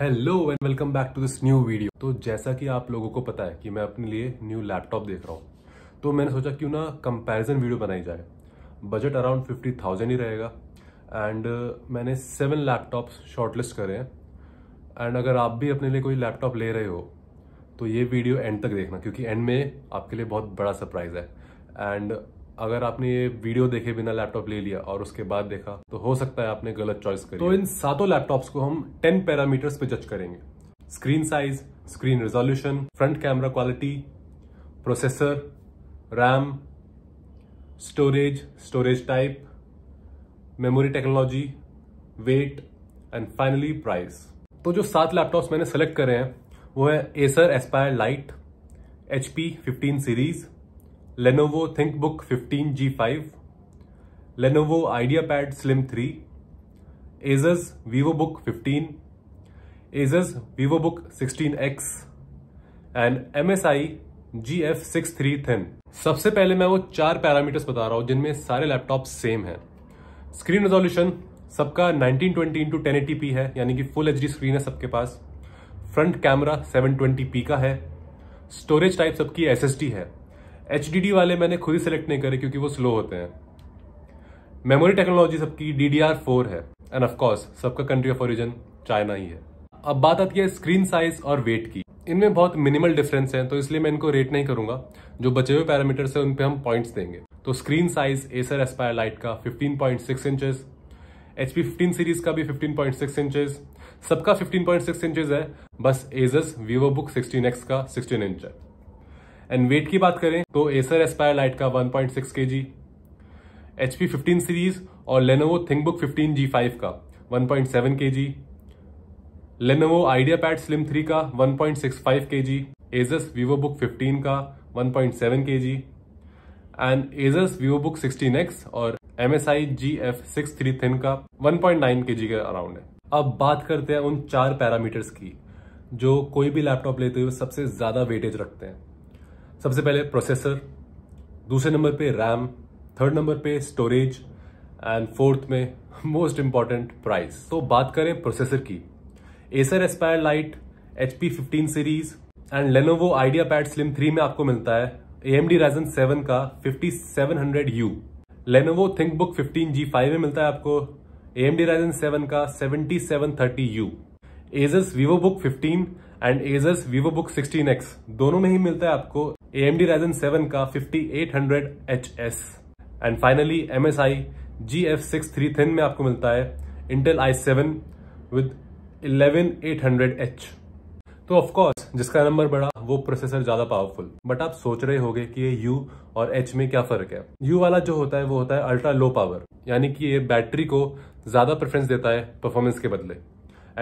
Hello and welcome back to this new video तो जैसा कि आप लोगों को पता है कि मैं अपने लिए न्यू लैपटॉप देख रहा हूँ तो मैंने सोचा क्यों ना कंपैरिजन वीडियो बनाई जाए बजट अराउंड फिफ्टी थाउजेंड ही रहेगा एंड uh, मैंने सेवन लैपटॉप्स शॉर्टलिस्ट करे हैं एंड अगर आप भी अपने लिए कोई लैपटॉप ले रहे हो तो ये वीडियो एंड तक देखना क्योंकि एंड में आपके लिए बहुत बड़ा सरप्राइज़ है एंड अगर आपने ये वीडियो देखे बिना लैपटॉप ले लिया और उसके बाद देखा तो हो सकता है आपने गलत चॉइस करी तो इन सातों लैपटॉप्स को हम टेन पैरामीटर्स पे जज करेंगे screen size screen resolution front camera quality processor RAM storage storage type memory technology weight and finally price तो जो सात लैपटॉप्स मैंने सेलेक्ट करे हैं वो है Acer Aspire Lite H P fifteen series Lenovo ThinkBook slim Lenovo IdeaPad Slim 3, Asus VivoBook 15, Asus VivoBook 16X and MSI GF63 Thin. सबसे पहले मैं वो चार पैरामीटर्स बता रहा हूँ जिनमें सारे लैपटॉप सेम हैं। स्क्रीन रेजोल्यूशन सबका 1920 इंटू टेन है यानी कि फुल एच स्क्रीन है सबके पास फ्रंट कैमरा 720p का है स्टोरेज टाइप सबकी एस है एच वाले मैंने खुद ही सिलेक्ट नहीं करे क्योंकि वो स्लो होते हैं मेमोरी टेक्नोलॉजी सबकी डी डी आर फोर है एंड ऑफकोर्स सबका कंट्री ऑफ ओरिजिन चाइना ही है अब बात आती है स्क्रीन साइज और वेट की इनमें बहुत मिनिमल डिफरेंस है तो इसलिए मैं इनको रेट नहीं करूंगा जो बचे हुए पैरामीटर्स है उन हम पॉइंट्स देंगे तो screen size Acer Aspire light का 15.6 point inches H P fifteen series का भी 15.6 पॉइंट इंचेस सबका 15.6 पॉइंट इंचेस है बस एजस वीवो बुक एक्स का 16 इंच है एंड वेट की बात करें तो एसर एस्पायर लाइट का 1.6 पॉइंट सिक्स के एच एचपी फिफ्टीन सीरीज और लेनोवो थिंकबुक जी फाइव का 1.7 point seven K G Lenovo IdeaPad slim three का 1.65 point six five K G Asus VivoBook fifteen का 1.7 point seven K G and Asus VivoBook sixteen X और M S I G F six three thin का 1.9 point जी के around है अब बात करते हैं उन चार पैरामीटर्स की जो कोई भी लैपटॉप लेते हुए सबसे ज्यादा वेटेज रखते हैं सबसे पहले प्रोसेसर दूसरे नंबर पे रैम थर्ड नंबर पे स्टोरेज एंड फोर्थ में मोस्ट इंपॉर्टेंट प्राइस तो बात करें प्रोसेसर की Acer Aspire Lite H P fifteen series and Lenovo IdeaPad slim three में आपको मिलता है A M D Ryzen seven का fifty seven hundred U Lenovo ThinkBook fifteen G five में मिलता है आपको A M D Ryzen seven का seventy seven thirty U Asus VivoBook fifteen and Asus VivoBook sixteen X दोनों में ही मिलता है आपको AMD Ryzen 7 का 5800HS and finally MSI GF63 Thin में आपको मिलता है Intel i7 विद 11800H तो ऑफकोर्स जिसका नंबर बड़ा वो प्रोसेसर ज्यादा पावरफुल बट आप सोच रहे होंगे कि ये U और H में क्या फर्क है U वाला जो होता है वो होता है अल्ट्रा लो पावर यानी कि ये बैटरी को ज्यादा प्रेफरेंस देता है परफॉर्मेंस के बदले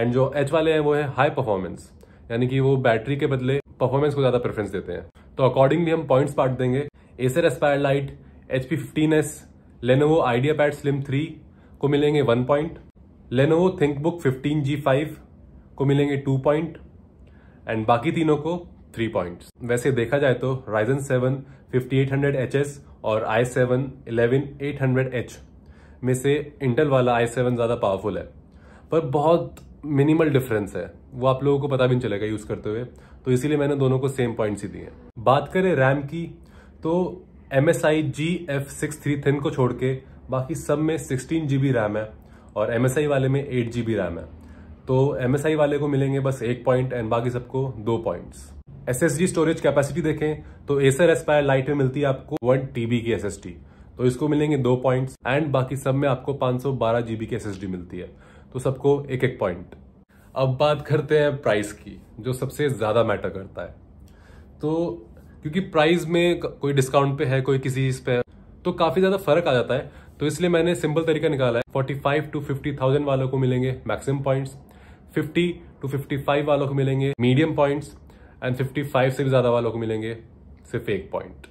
एंड जो H वाले हैं वो है हाई परफॉर्मेंस यानी कि वो बैटरी के बदले परफॉर्मेंस को ज्यादा प्रेफरेंस देते हैं तो अकॉर्डिंगली हम पॉइंट्स बांट देंगे Acer Aspire Lite H P fifteen S Lenovo IdeaPad slim three को मिलेंगे one point Lenovo ThinkBook fifteen G five को मिलेंगे टू पॉइंट एंड बाकी तीनों को थ्री पॉइंट्स वैसे देखा जाए तो Ryzen seven fifty eight hundred H S और I seven eleven eight hundred H में से इंटेल वाला आई सेवन ज़्यादा पावरफुल है पर बहुत मिनिमल डिफरेंस है वो आप लोगों को पता भी नहीं चलेगा यूज़ करते हुए तो इसीलिए मैंने दोनों को सेम पॉइंट्स ही दिए बात करें रैम की तो M S I G F six three thin को छोड़ के बाकी सब में सिक्सटीन जी बी रैम है और एम एस आई वाले में एट जी बी रैम है तो एम एस आई वाले को मिलेंगे बस एक पॉइंट एंड बाकी सबको दो points S S G storage capacity देखें तो एसर एस्पायर लाइट में मिलती है आपको वन टी बी की एस एस टी तो इसको मिलेंगे दो पॉइंट्स एंड बाकी सब में आपको पाँच सौ बारह जी बी की एस एस डी मिलती है तो सबको एक एक पॉइंट अब बात करते हैं प्राइस की जो सबसे ज़्यादा मैटर करता है तो क्योंकि प्राइस में कोई डिस्काउंट पे है कोई किसी चीज़ पे है तो काफ़ी ज़्यादा फर्क आ जाता है तो इसलिए मैंने सिंपल तरीका निकाला है forty five to fifty thousand वालों को मिलेंगे maximum points fifty to fifty five वालों को मिलेंगे medium points and fifty five से भी ज़्यादा वालों को मिलेंगे सिर्फ एक पॉइंट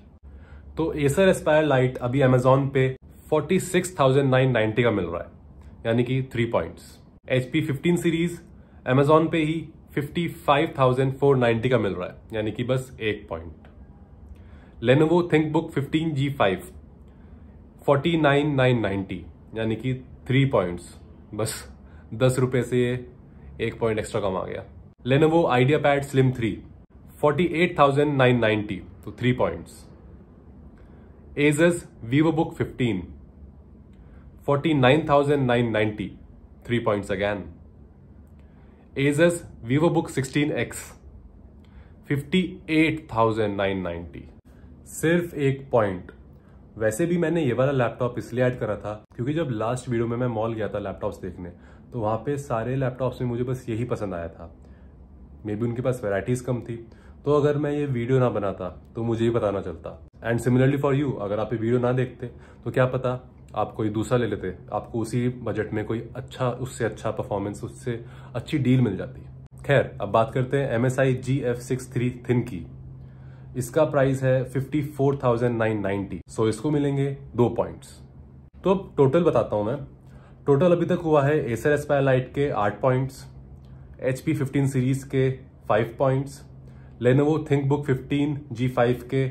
तो एसर एस्पायर लाइट अभी अमेजोन पे 46,990 का मिल रहा है यानी कि three points H P fifteen series Amazon पे ही नाइनटी का मिल रहा है यानी कि बस एक point Lenovo ThinkBook fifteen G five forty nine nine ninety यानी कि थ्री पॉइंट्स बस दस रुपये से एक पॉइंट एक्स्ट्रा कम आ गया Lenovo IdeaPad slim three forty eight thousand nine ninety तो three points Asus VivoBook fifteen forty nine thousand nine ninety three points again Asus VivoBook sixteen X fifty eight thousand nine ninety सिर्फ एक point वैसे भी मैंने ये वाला laptop इसलिए add करा था क्योंकि जब लास्ट वीडियो में मैं मॉल गया था लैपटॉप्स देखने तो वहाँ पे सारे लैपटॉप्स में मुझे बस यही पसंद आया था मे बी उनके पास वैराइटीज़ कम थी तो अगर मैं ये वीडियो ना बनाता तो मुझे ही पता ना चलता एंड सिमिलरली फॉर यू अगर आप ये वीडियो ना देखते तो क्या पता आप कोई दूसरा ले लेते आपको उसी बजट में कोई अच्छा उससे अच्छा परफॉर्मेंस उससे अच्छी डील मिल जाती खैर अब बात करते हैं M S I G F six three thin की इसका प्राइस है fifty four thousand nine ninety so इसको मिलेंगे दो पॉइंट्स तो अब टोटल बताता हूं मैं टोटल अभी तक हुआ है एसर एस्पायर के आठ points H P fifteen series के five points Lenovo ThinkBook fifteen G five के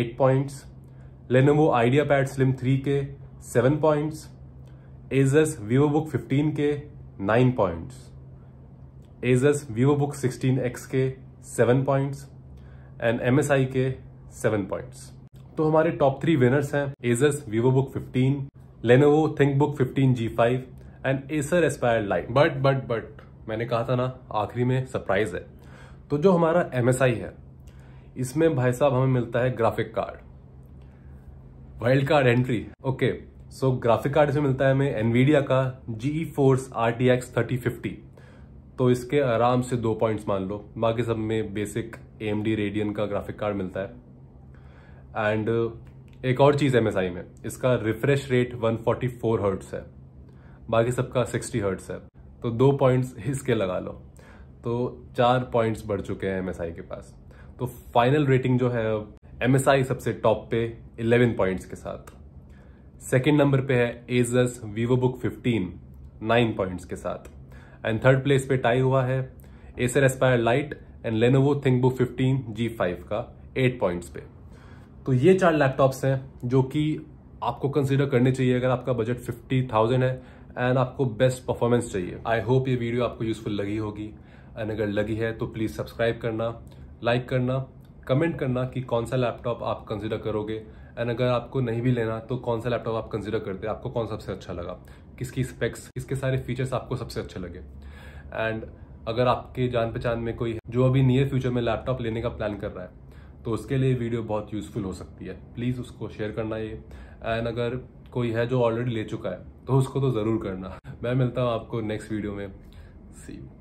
eight points Lenovo IdeaPad slim three के seven points Asus VivoBook fifteen के nine points Asus VivoBook sixteen X के seven points and M के seven points तो हमारे top three winners हैं Asus VivoBook fifteen Lenovo ThinkBook fifteen G five and Acer Aspire Lite but but but मैंने कहा था ना आखिरी में सरप्राइज है तो जो हमारा एम है इसमें भाई साहब हमें मिलता है graphic card wild card entry okay so graphic card इसमें मिलता है हमें एनवीडिया का GeForce R T X thirty fifty तो इसके आराम से दो पॉइंट्स मान लो बाकी सब में basic A M D Radeon का ग्राफिक कार्ड मिलता है एंड uh, एक और चीज़ एम एस आई में इसका रिफ्रेश रेट 144 फोर्टी हर्ट्स है बाकी सबका 60 हर्ट्स है तो दो पॉइंट्स इसके लगा लो तो चार पॉइंट्स बढ़ चुके हैं एम एस आई के पास तो फाइनल रेटिंग जो है अब एम एस आई सबसे टॉप पे 11 पॉइंट्स के साथ सेकेंड नंबर पे है Asus VivoBook fifteen nine points के साथ एंड थर्ड प्लेस पे टाई हुआ है Acer Aspire Lite and Lenovo ThinkBook G five का एट पॉइंट्स पे तो ये चार लैपटॉप्स हैं जो कि आपको कंसिडर करने चाहिए अगर आपका बजट थाउजेंड है एंड आपको बेस्ट परफॉर्मेंस चाहिए आई होप ये वीडियो आपको यूजफुल लगी होगी एंड अगर लगी है तो प्लीज़ सब्सक्राइब करना लाइक करना कमेंट करना कि कौन सा लैपटॉप आप कंसिडर करोगे एंड अगर आपको नहीं भी लेना तो कौन सा लैपटॉप आप कंसिडर करते हैं आपको कौन सबसे अच्छा लगा किसकी स्पेक्स किसके सारे फीचर्स आपको सबसे अच्छे लगे एंड अगर आपके जान पहचान में कोई जो अभी नियर फ्यूचर में लैपटॉप लेने का प्लान कर रहा है तो उसके लिए वीडियो बहुत यूजफुल हो सकती है प्लीज़ उसको शेयर करना ये एंड अगर कोई है जो ऑलरेडी ले चुका है तो उसको तो ज़रूर करना मैं मिलता हूँ आपको नेक्स्ट वीडियो में सी यू